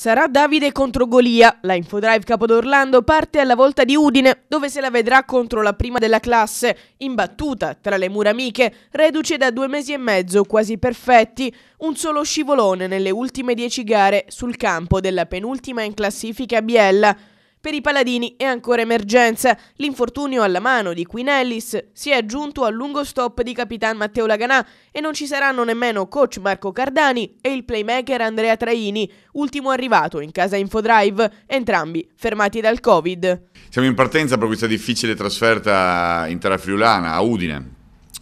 Sarà Davide contro Golia. La Infodrive Capodorlando parte alla volta di Udine, dove se la vedrà contro la prima della classe, imbattuta tra le mura amiche, reduce da due mesi e mezzo quasi perfetti, un solo scivolone nelle ultime dieci gare sul campo della penultima in classifica Biella. Per i paladini è ancora emergenza. L'infortunio alla mano di Queen Ellis si è aggiunto al lungo stop di capitan Matteo Laganà e non ci saranno nemmeno coach Marco Cardani e il playmaker Andrea Traini, ultimo arrivato in casa Infodrive, entrambi fermati dal Covid. Siamo in partenza per questa difficile trasferta in terra friulana a Udine,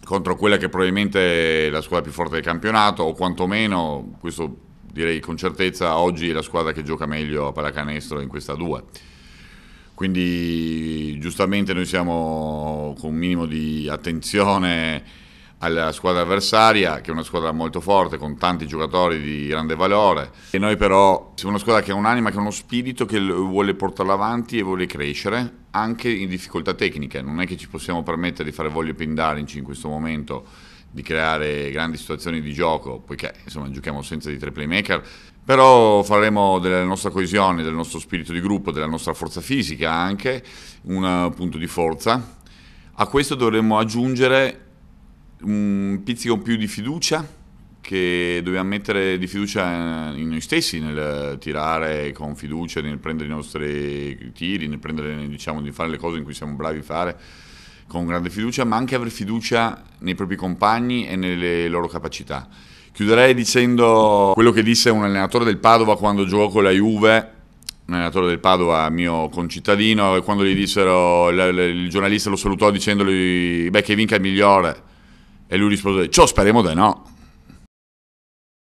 contro quella che probabilmente è la squadra più forte del campionato, o quantomeno, questo direi con certezza, oggi è la squadra che gioca meglio a pallacanestro in questa 2. Quindi giustamente noi siamo con un minimo di attenzione alla squadra avversaria, che è una squadra molto forte, con tanti giocatori di grande valore. E noi però siamo una squadra che ha un'anima, che ha uno spirito che vuole portarla avanti e vuole crescere, anche in difficoltà tecniche. Non è che ci possiamo permettere di fare voglio pindarici in questo momento di creare grandi situazioni di gioco, poiché insomma giochiamo senza di tre playmaker, però faremo della nostra coesione, del nostro spirito di gruppo, della nostra forza fisica anche un eh, punto di forza. A questo dovremmo aggiungere un pizzico più di fiducia che dobbiamo mettere di fiducia eh, in noi stessi nel tirare con fiducia, nel prendere i nostri tiri, nel prendere, diciamo, di fare le cose in cui siamo bravi a fare con grande fiducia, ma anche avere fiducia nei propri compagni e nelle loro capacità. Chiuderei dicendo quello che disse un allenatore del Padova quando giocò con la Juve, un allenatore del Padova mio concittadino, quando gli dissero, il giornalista lo salutò dicendogli beh che vinca il migliore e lui rispose ciò speriamo da no.